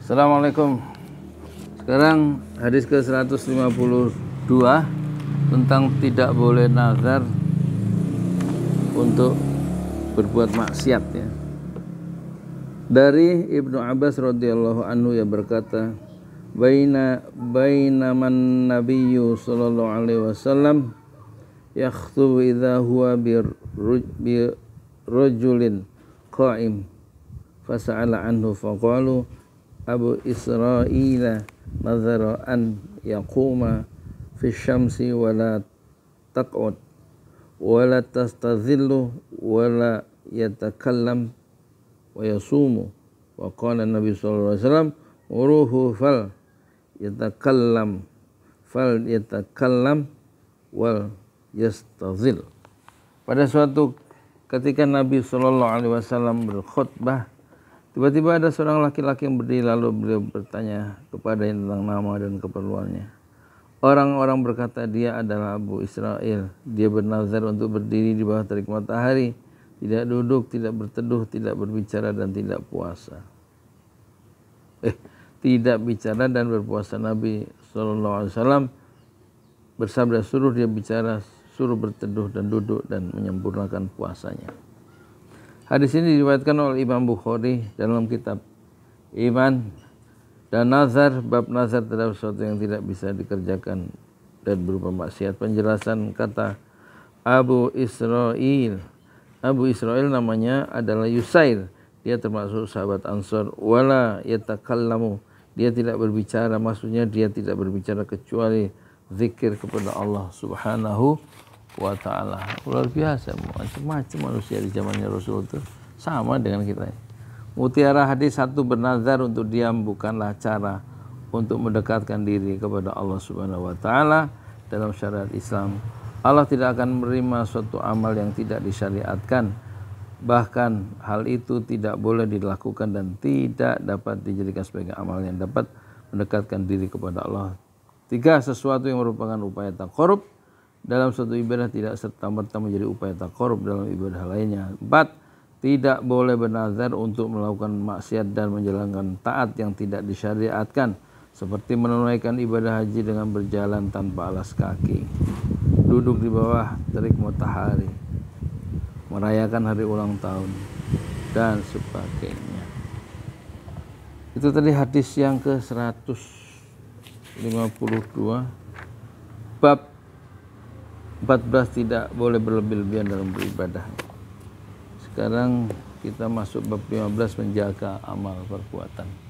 Assalamualaikum sekarang hadis ke 152 tentang tidak boleh nazar untuk berbuat maksiat ya dari Ibnu Abbas radhiyallahu anhu ya berkata baina baina man nabiyyu sallallahu alaihi wasallam yakhthu idza huwa bir rajulin qaim fasa'ala anhu faqalu أبو إسرائيل نظر أن يقوم في الشمس ولا تقعد ولا تستظل ولا يتكلم ويصوم وقال النبي صلى الله عليه وسلم وروه فل يتكلم فل يتكلم wal yastazil. Pada suatu ketika Nabi Shallallahu alaihi wasallam berkhutbah Tiba-tiba ada seorang laki-laki yang berdiri lalu beliau bertanya kepadanya tentang nama dan keperluannya. Orang-orang berkata dia adalah Abu Israel. Dia bernazar untuk berdiri di bawah terik matahari, tidak duduk, tidak berteduh, tidak berbicara dan tidak puasa. Eh, tidak bicara dan berpuasa Nabi Shallallahu Alaihi Wasallam bersabda suruh dia bicara, suruh berteduh dan duduk dan menyempurnakan puasanya. Hadis ini diriwayatkan oleh Imam Bukhari dalam kitab Iman dan Nazar, bab Nazar terhadap sesuatu yang tidak bisa dikerjakan dan berupa maksiat. Penjelasan kata Abu Israel. Abu Israel namanya adalah Yusair. Dia termasuk sahabat Ansor. Wala yatakallamu. Dia tidak berbicara. Maksudnya dia tidak berbicara kecuali zikir kepada Allah subhanahu wa taala luar biasa macam-macam manusia di zamannya Rasul itu sama dengan kita mutiara hadis satu bernazar untuk diam bukanlah cara untuk mendekatkan diri kepada Allah Subhanahu wa taala dalam syariat Islam Allah tidak akan menerima suatu amal yang tidak disyariatkan bahkan hal itu tidak boleh dilakukan dan tidak dapat dijadikan sebagai amal yang dapat mendekatkan diri kepada Allah. Tiga, sesuatu yang merupakan upaya tak korup dalam suatu ibadah tidak serta-merta menjadi upaya korup dalam ibadah lainnya. Empat, tidak boleh bernazar untuk melakukan maksiat dan menjalankan taat yang tidak disyariatkan seperti menunaikan ibadah haji dengan berjalan tanpa alas kaki, duduk di bawah terik matahari, merayakan hari ulang tahun, dan sebagainya. Itu tadi hadis yang ke 152 bab 14 tidak boleh berlebih-lebihan dalam beribadah. Sekarang kita masuk bab 15 menjaga amal perbuatan.